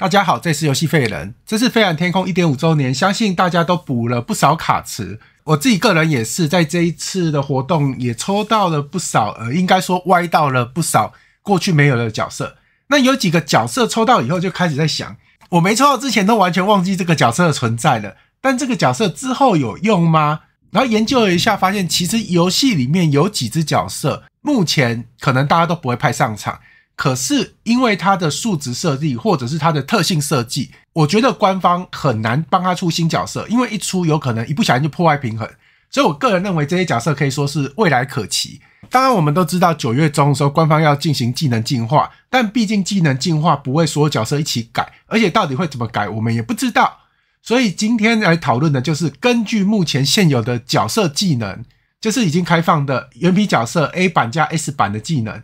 大家好，这是游戏废人，这是《飞远天空一点五周年，相信大家都补了不少卡池。我自己个人也是在这一次的活动也抽到了不少，呃，应该说歪到了不少过去没有的角色。那有几个角色抽到以后就开始在想，我没抽到之前都完全忘记这个角色的存在了。但这个角色之后有用吗？然后研究了一下，发现其实游戏里面有几只角色，目前可能大家都不会派上场。可是因为它的数值设计，或者是它的特性设计，我觉得官方很难帮他出新角色，因为一出有可能一不小心就破坏平衡。所以我个人认为这些角色可以说是未来可期。当然，我们都知道九月中的时候官方要进行技能进化，但毕竟技能进化不会所有角色一起改，而且到底会怎么改我们也不知道。所以今天来讨论的就是根据目前现有的角色技能，就是已经开放的原皮角色 A 版加 S 版的技能。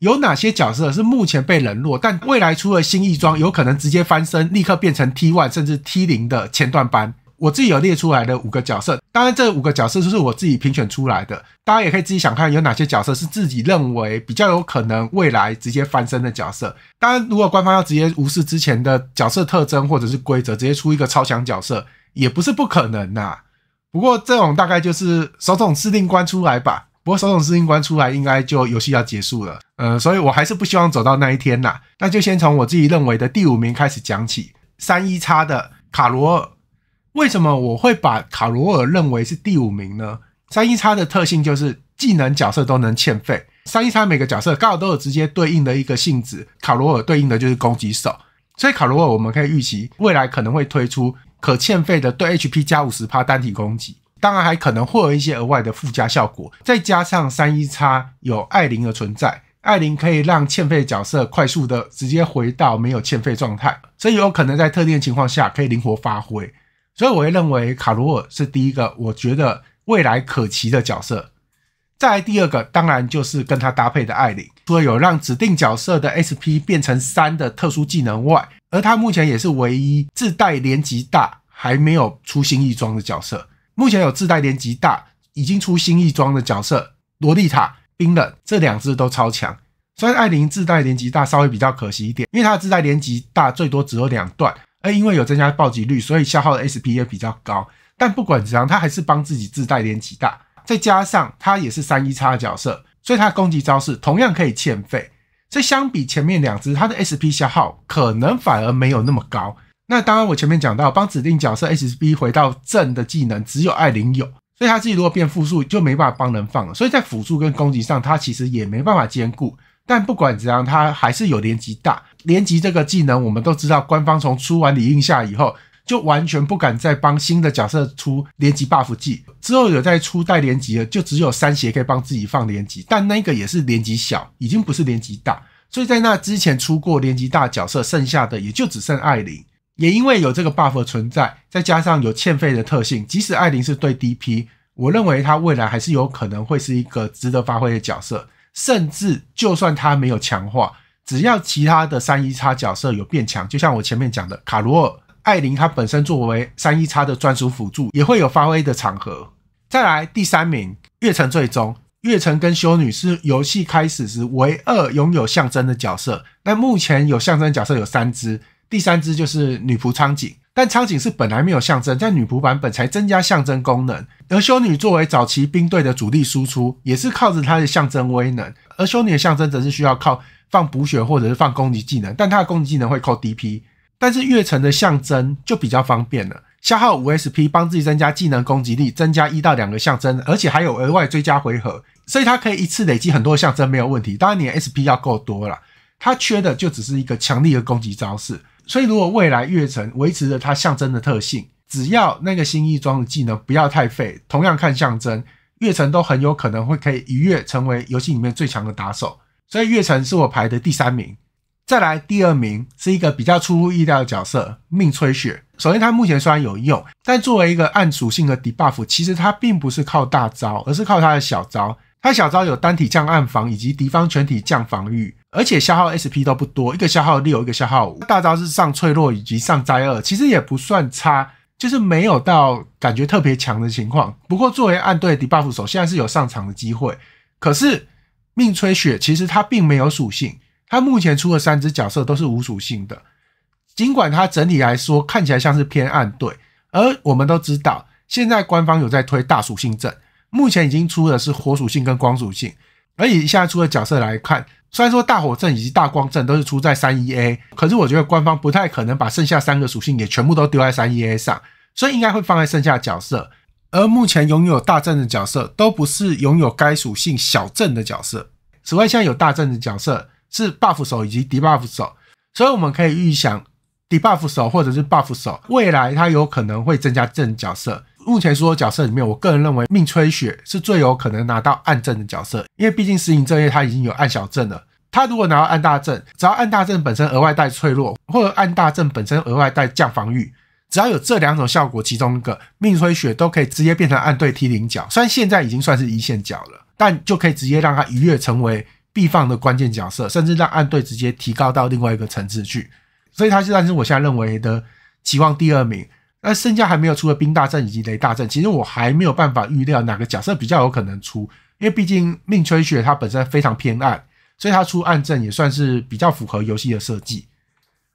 有哪些角色是目前被冷落，但未来出了新一装，有可能直接翻身，立刻变成 T one 甚至 T 零的前段班？我自己有列出来的五个角色，当然这五个角色就是我自己评选出来的，大家也可以自己想看有哪些角色是自己认为比较有可能未来直接翻身的角色。当然，如果官方要直接无视之前的角色特征或者是规则，直接出一个超强角色，也不是不可能呐。不过这种大概就是首统司令官出来吧。不过，首统司令官出来应该就游戏要结束了，呃，所以我还是不希望走到那一天呐。那就先从我自己认为的第五名开始讲起。三一叉的卡罗尔，为什么我会把卡罗尔认为是第五名呢？三一叉的特性就是技能角色都能欠费。三一叉每个角色刚好都有直接对应的一个性质，卡罗尔对应的就是攻击手，所以卡罗尔我们可以预期未来可能会推出可欠费的对 HP 加五十趴单体攻击。当然还可能会有一些额外的附加效果，再加上三一叉有艾琳的存在，艾琳可以让欠费角色快速的直接回到没有欠费状态，所以有可能在特定情况下可以灵活发挥。所以我会认为卡罗尔是第一个我觉得未来可期的角色。再来第二个，当然就是跟他搭配的艾琳，除了有让指定角色的 SP 变成三的特殊技能外，而他目前也是唯一自带连级大还没有出新衣装的角色。目前有自带连击大，已经出新一装的角色，萝莉塔、冰冷这两只都超强。虽然艾琳自带连击大稍微比较可惜一点，因为她的自带连击大最多只有两段，而因为有增加暴击率，所以消耗的 SP 也比较高。但不管怎样，他还是帮自己自带连击大，再加上他也是三一叉角色，所以的攻击招式同样可以欠费。所以相比前面两只，他的 SP 消耗可能反而没有那么高。那当然，我前面讲到帮指定角色 S B 回到正的技能，只有艾琳有，所以他自己如果变负数就没办法帮人放了。所以在辅助跟攻击上，他其实也没办法兼顾。但不管怎样，他还是有连级大连级这个技能。我们都知道，官方从出完李应夏以后，就完全不敢再帮新的角色出连级 buff 技。之后有再出带连级的，就只有三邪可以帮自己放连级，但那个也是连级小，已经不是连级大。所以在那之前出过连级大角色，剩下的也就只剩艾琳。也因为有这个 buff 存在，再加上有欠费的特性，即使艾琳是对 DP，我认为他未来还是有可能会是一个值得发挥的角色。甚至就算他没有强化，只要其他的三一叉角色有变强，就像我前面讲的，卡罗尔、艾琳，他本身作为三一叉的专属辅助，也会有发挥的场合。再来第三名，月城最终，月城跟修女是游戏开始时唯二拥有象征的角色。但目前有象征角色有三只。第三只就是女仆苍井，但苍井是本来没有象征，在女仆版本才增加象征功能。而修女作为早期兵队的主力输出，也是靠着她的象征威能。而修女的象征则是需要靠放补血或者是放攻击技能，但她的攻击技能会扣 D P。但是月城的象征就比较方便了，消耗五 S P 帮自己增加技能攻击力，增加一到两个象征，而且还有额外追加回合，所以它可以一次累积很多象征没有问题。当然你 S P 要够多了，它缺的就只是一个强力的攻击招式。所以，如果未来月城维持着它象征的特性，只要那个新一装的技能不要太废，同样看象征，月城都很有可能会可以一跃成为游戏里面最强的打手。所以，月城是我排的第三名。再来，第二名是一个比较出乎意料的角色——命吹雪。首先，它目前虽然有用，但作为一个暗属性的 debuff，其实它并不是靠大招，而是靠它的小招。它小招有单体降暗防，以及敌方全体降防御。而且消耗 SP 都不多，一个消耗六，一个消耗五。大招是上脆弱以及上灾厄，其实也不算差，就是没有到感觉特别强的情况。不过作为暗队的 D buff 手，现在是有上场的机会。可是命吹雪其实它并没有属性。它目前出的三只角色都是无属性的。尽管它整体来说看起来像是偏暗队，而我们都知道，现在官方有在推大属性阵，目前已经出的是火属性跟光属性。而以现在出的角色来看，虽然说大火阵以及大光阵都是出在三一 A，可是我觉得官方不太可能把剩下三个属性也全部都丢在三一 A 上，所以应该会放在剩下角色。而目前拥有大阵的角色，都不是拥有该属性小阵的角色。此外，现在有大阵的角色是 buff 手以及 d e buff 手，所以我们可以预想 d e buff 手或者是 buff 手，未来它有可能会增加阵角色。目前所有角色里面，我个人认为命吹雪是最有可能拿到暗阵的角色，因为毕竟石影正业他已经有暗小阵了，他如果拿到暗大阵，只要暗大阵本身额外带脆弱，或者暗大阵本身额外带降防御，只要有这两种效果其中一个，命吹雪都可以直接变成暗队 T 零角虽然现在已经算是一线角了，但就可以直接让他一跃成为必放的关键角色，甚至让暗队直接提高到另外一个层次去。所以他现在是我现在认为的期望第二名。那剩下还没有出的冰大阵以及雷大阵，其实我还没有办法预料哪个角色比较有可能出，因为毕竟命吹雪他本身非常偏暗，所以他出暗阵也算是比较符合游戏的设计。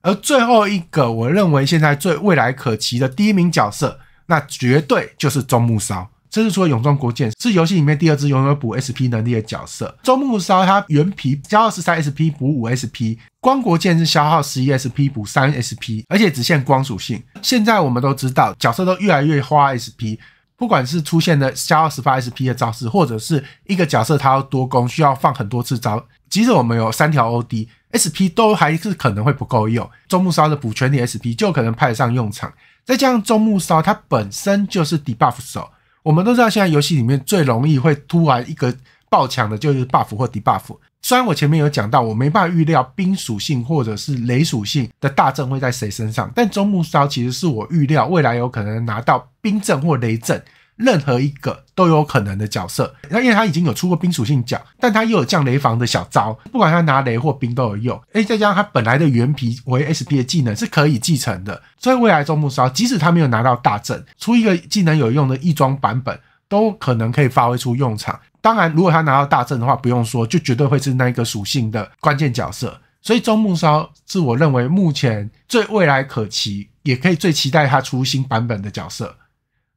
而最后一个，我认为现在最未来可期的第一名角色，那绝对就是中木烧。这是除了泳装国剑是游戏里面第二支拥有补 SP 能力的角色。周木烧他原皮加二十三 SP 补五 SP，光国剑是消耗十一 SP 补三 SP，而且只限光属性。现在我们都知道，角色都越来越花 SP，不管是出现的加二十八 SP 的招式，或者是一个角色他要多攻需要放很多次招，即使我们有三条 OD SP 都还是可能会不够用。周木烧的补全体 SP 就可能派得上用场。再加上周木烧他本身就是 DEBUFF 手。我们都知道，现在游戏里面最容易会突然一个暴抢的就是 buff 或 debuff。虽然我前面有讲到，我没办法预料冰属性或者是雷属性的大阵会在谁身上，但中木烧其实是我预料未来有可能拿到冰阵或雷阵。任何一个都有可能的角色，那因为他已经有出过冰属性角，但他又有降雷防的小招，不管他拿雷或冰都有用。哎，再加上他本来的原皮为 S p 的技能是可以继承的，所以未来周木烧即使他没有拿到大阵，出一个技能有用的异装版本都可能可以发挥出用场。当然，如果他拿到大阵的话，不用说，就绝对会是那一个属性的关键角色。所以周木烧是我认为目前最未来可期，也可以最期待他出新版本的角色。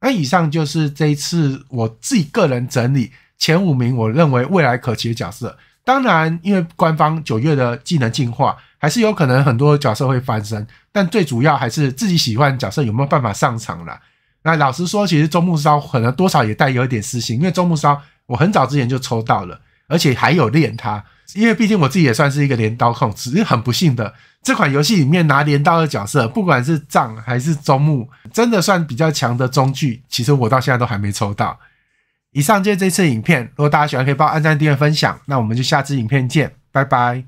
那以上就是这一次我自己个人整理前五名，我认为未来可期的角色。当然，因为官方九月的技能进化，还是有可能很多角色会翻身。但最主要还是自己喜欢角色有没有办法上场啦。那老实说，其实周木刀可能多少也带有一点私心，因为周木刀我很早之前就抽到了，而且还有练他，因为毕竟我自己也算是一个镰刀控，只是很不幸的。这款游戏里面拿镰刀的角色，不管是藏还是中木，真的算比较强的中距。其实我到现在都还没抽到。以上就是这次影片，如果大家喜欢，可以帮按赞、订阅、分享。那我们就下次影片见，拜拜。